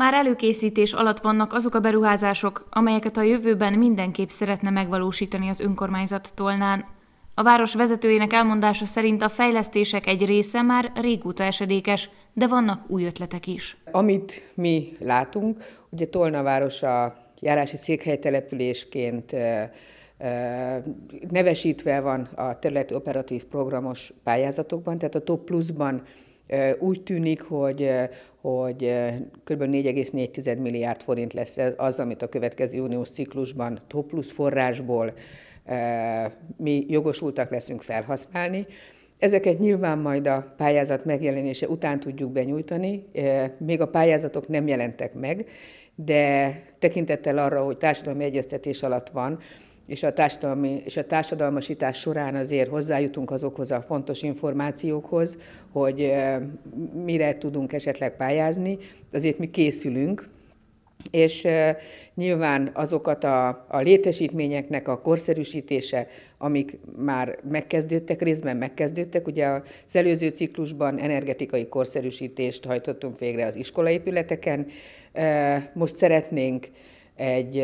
Már előkészítés alatt vannak azok a beruházások, amelyeket a jövőben mindenképp szeretne megvalósítani az önkormányzat tolnán. A város vezetőjének elmondása szerint a fejlesztések egy része már régóta esedékes, de vannak új ötletek is. Amit mi látunk, ugye Tolna város a járási székhelytelepülésként nevesítve van a területi operatív programos pályázatokban, tehát a TOP pluszban úgy tűnik, hogy hogy kb. 4,4 milliárd forint lesz az, amit a következő uniós ciklusban top plusz forrásból mi jogosultak leszünk felhasználni. Ezeket nyilván majd a pályázat megjelenése után tudjuk benyújtani, még a pályázatok nem jelentek meg, de tekintettel arra, hogy társadalmi egyeztetés alatt van, és a, társadalmi, és a társadalmasítás során azért hozzájutunk azokhoz a fontos információkhoz, hogy eh, mire tudunk esetleg pályázni, azért mi készülünk, és eh, nyilván azokat a, a létesítményeknek a korszerűsítése, amik már megkezdődtek, részben megkezdődtek. Ugye az előző ciklusban energetikai korszerűsítést hajtottunk végre az iskolaépületeken. Eh, most szeretnénk egy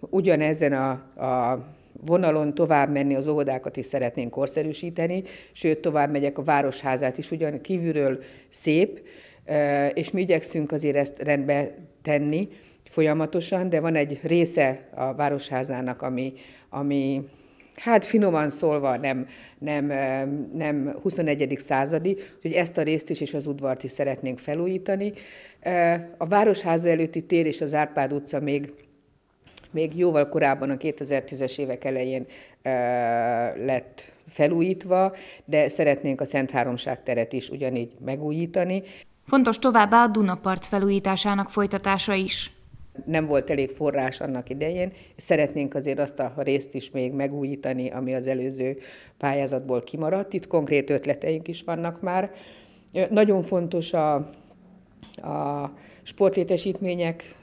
ugyanezen a, a vonalon tovább menni, az óvodákat is szeretnénk korszerűsíteni, sőt, tovább megyek a városházát is, ugyan kívülről szép, és mi igyekszünk azért ezt rendbe tenni folyamatosan, de van egy része a városházának, ami, ami hát finoman szólva nem, nem, nem 21. századi, úgyhogy ezt a részt is és az udvart is szeretnénk felújítani. A Városháza előtti tér és az Árpád utca még még jóval korábban, a 2010-es évek elején e, lett felújítva, de szeretnénk a Szent Háromság teret is ugyanígy megújítani. Fontos továbbá a Dunapart felújításának folytatása is. Nem volt elég forrás annak idején, szeretnénk azért azt a részt is még megújítani, ami az előző pályázatból kimaradt. Itt konkrét ötleteink is vannak már. Nagyon fontos a, a sportlétesítmények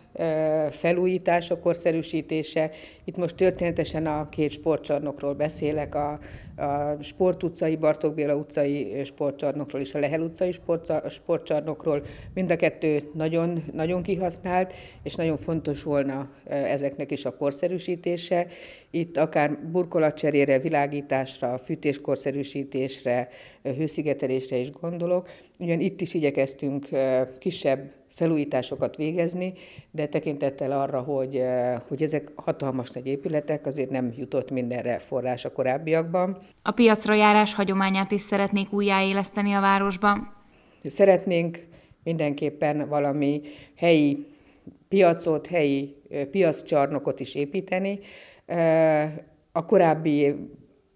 felújítása, korszerűsítése. Itt most történetesen a két sportcsarnokról beszélek, a, a Sport utcai, Bartók Béla utcai sportcsarnokról és a Lehel utcai sportcsarnokról. Mind a kettő nagyon, nagyon kihasznált, és nagyon fontos volna ezeknek is a korszerűsítése. Itt akár burkolatcserére, világításra, fűtéskorszerűsítésre, hőszigetelésre is gondolok. Ugyan itt is igyekeztünk kisebb felújításokat végezni, de tekintettel arra, hogy, eh, hogy ezek hatalmas nagy épületek, azért nem jutott mindenre forrás a korábbiakban. A piacra járás hagyományát is szeretnék újjáéleszteni a városban. Szeretnénk mindenképpen valami helyi piacot, helyi eh, piaccsarnokot is építeni. Eh, a korábbi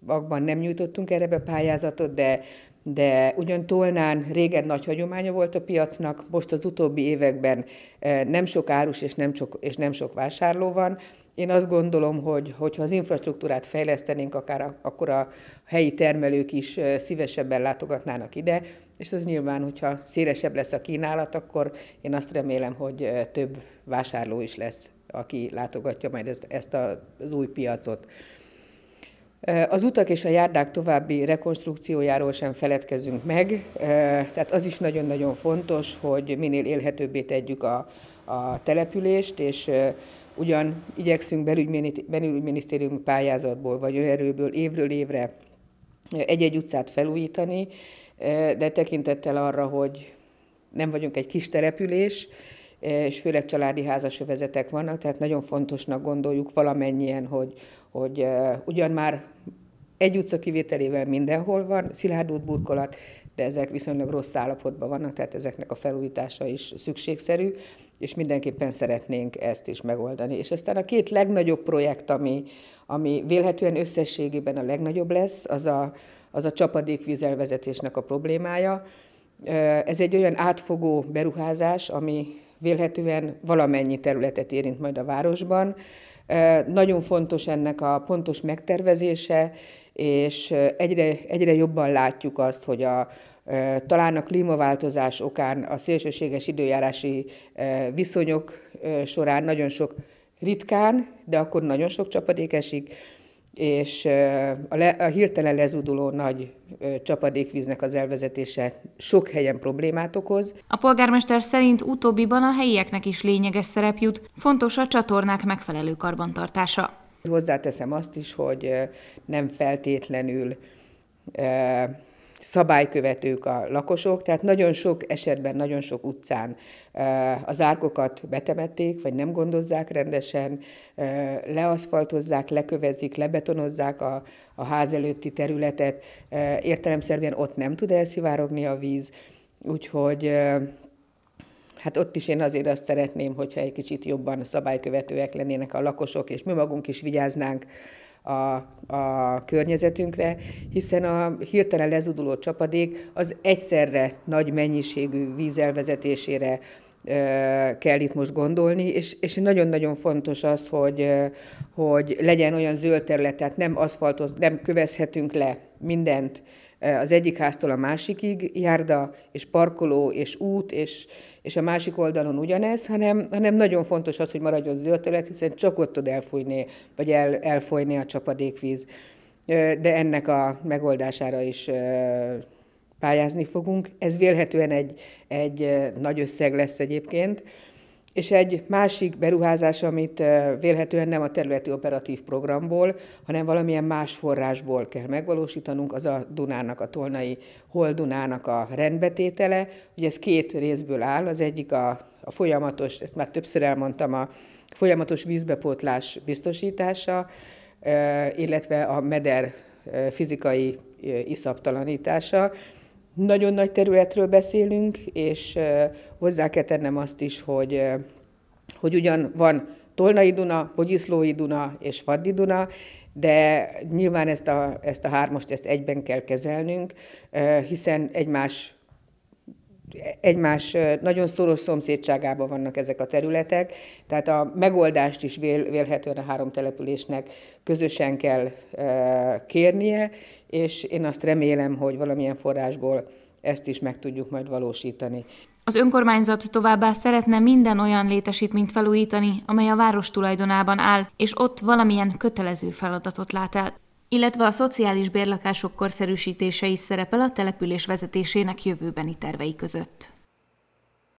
Akban nem nyújtottunk erre be pályázatot, de de ugyan Tolnán régen nagy hagyománya volt a piacnak, most az utóbbi években eh, nem sok árus és nem sok, és nem sok vásárló van. Én azt gondolom, hogy hogyha az infrastruktúrát fejlesztenénk, akár a, akkor a helyi termelők is eh, szívesebben látogatnának ide, és az nyilván, hogyha szélesebb lesz a kínálat, akkor én azt remélem, hogy eh, több vásárló is lesz, aki látogatja majd ezt, ezt az új piacot. Az utak és a járdák további rekonstrukciójáról sem feledkezünk meg, tehát az is nagyon-nagyon fontos, hogy minél élhetőbbé tegyük a, a települést, és ugyan igyekszünk belügyminisztérium pályázatból vagy erőből évről évre egy-egy utcát felújítani, de tekintettel arra, hogy nem vagyunk egy kis település, E, és főleg családi házasövezetek vannak, tehát nagyon fontosnak gondoljuk valamennyien, hogy, hogy e, ugyan már egy utca kivételével mindenhol van szilárd útburkolat, de ezek viszonylag rossz állapotban vannak, tehát ezeknek a felújítása is szükségszerű, és mindenképpen szeretnénk ezt is megoldani. És aztán a két legnagyobb projekt, ami, ami vélhetően összességében a legnagyobb lesz, az a, az a csapadékvízelvezetésnek a problémája. E, ez egy olyan átfogó beruházás, ami vélhetően valamennyi területet érint majd a városban. Nagyon fontos ennek a pontos megtervezése, és egyre, egyre jobban látjuk azt, hogy a, talán a klímaváltozás okán a szélsőséges időjárási viszonyok során nagyon sok ritkán, de akkor nagyon sok csapadék esik, és a, le, a hirtelen lezúduló nagy csapadékvíznek az elvezetése sok helyen problémát okoz. A polgármester szerint utóbbiban a helyieknek is lényeges szerep jut, fontos a csatornák megfelelő karbantartása. Hozzáteszem azt is, hogy nem feltétlenül szabálykövetők a lakosok, tehát nagyon sok esetben, nagyon sok utcán az árkokat betemették, vagy nem gondozzák rendesen, leaszfaltozzák, lekövezik, lebetonozzák a, a ház előtti területet, értelemszerűen ott nem tud elszivárogni a víz, úgyhogy Hát ott is én azért azt szeretném, hogyha egy kicsit jobban szabálykövetőek lennének a lakosok, és mi magunk is vigyáznánk a, a környezetünkre, hiszen a hirtelen lezuduló csapadék az egyszerre nagy mennyiségű vízelvezetésére kell itt most gondolni, és, és nagyon-nagyon fontos az, hogy, hogy legyen olyan zöld terület, tehát nem aszfaltoz, nem kövezhetünk le mindent az egyik háztól a másikig, járda és parkoló és út és és a másik oldalon ugyanez, hanem, hanem nagyon fontos az, hogy maradjon terület, hiszen csak ott tud elfújni, vagy el, elfolyni a csapadékvíz. De ennek a megoldására is pályázni fogunk. Ez vélhetően egy, egy nagy összeg lesz egyébként, és egy másik beruházás, amit vélhetően nem a területi operatív programból, hanem valamilyen más forrásból kell megvalósítanunk, az a Dunának, a Tolnai Holdunának Dunának a rendbetétele. Ugye ez két részből áll, az egyik a, a folyamatos, ezt már többször elmondtam, a folyamatos vízbepótlás biztosítása, illetve a meder fizikai iszaptalanítása, nagyon nagy területről beszélünk, és hozzá kell tennem azt is, hogy, hogy ugyan van Tolnai Duna, Bogyiszlói Duna és Faddi Duna, de nyilván ezt a, ezt a hármost ezt egyben kell kezelnünk, hiszen egymás egymás nagyon szoros szomszédságában vannak ezek a területek, tehát a megoldást is vél, vélhetően a három településnek közösen kell kérnie, és én azt remélem, hogy valamilyen forrásból ezt is meg tudjuk majd valósítani. Az önkormányzat továbbá szeretne minden olyan létesítményt felújítani, amely a város tulajdonában áll, és ott valamilyen kötelező feladatot lát el illetve a szociális bérlakások korszerűsítése is szerepel a település vezetésének jövőbeni tervei között.